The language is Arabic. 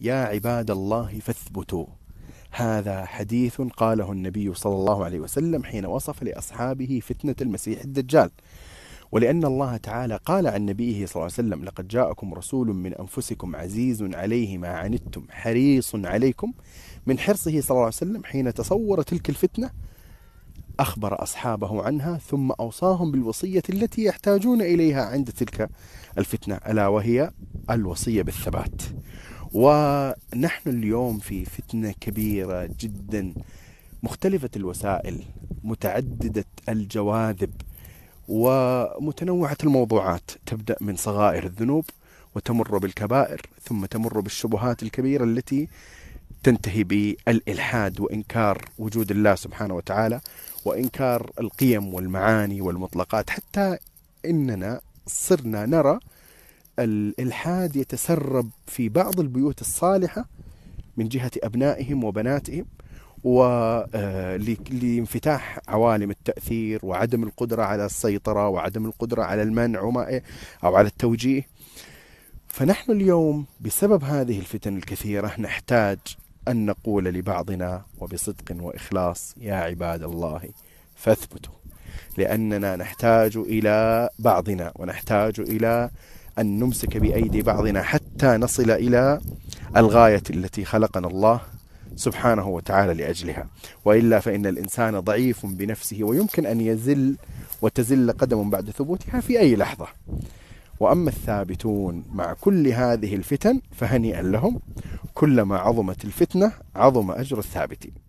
يا عباد الله فاثبتوا هذا حديث قاله النبي صلى الله عليه وسلم حين وصف لأصحابه فتنة المسيح الدجال ولأن الله تعالى قال عن نبيه صلى الله عليه وسلم لقد جاءكم رسول من أنفسكم عزيز عليه ما عنتم حريص عليكم من حرصه صلى الله عليه وسلم حين تصور تلك الفتنة أخبر أصحابه عنها ثم أوصاهم بالوصية التي يحتاجون إليها عند تلك الفتنة ألا وهي الوصية بالثبات ونحن اليوم في فتنة كبيرة جدا مختلفة الوسائل متعددة الجواذب ومتنوعة الموضوعات تبدأ من صغائر الذنوب وتمر بالكبائر ثم تمر بالشبهات الكبيرة التي تنتهي بالإلحاد وإنكار وجود الله سبحانه وتعالى وإنكار القيم والمعاني والمطلقات حتى إننا صرنا نرى الإلحاد يتسرب في بعض البيوت الصالحة من جهة أبنائهم وبناتهم ولانفتاح آه، عوالم التأثير وعدم القدرة على السيطرة وعدم القدرة على المنع وما إيه، أو على التوجيه فنحن اليوم بسبب هذه الفتن الكثيرة نحتاج أن نقول لبعضنا وبصدق وإخلاص يا عباد الله فاثبتوا لأننا نحتاج إلى بعضنا ونحتاج إلى أن نمسك بأيدي بعضنا حتى نصل إلى الغاية التي خلقنا الله سبحانه وتعالى لأجلها وإلا فإن الإنسان ضعيف بنفسه ويمكن أن يزل وتزل قدم بعد ثبوتها في أي لحظة وأما الثابتون مع كل هذه الفتن فهنيئا لهم كلما عظمت الفتنة عظم أجر الثابتين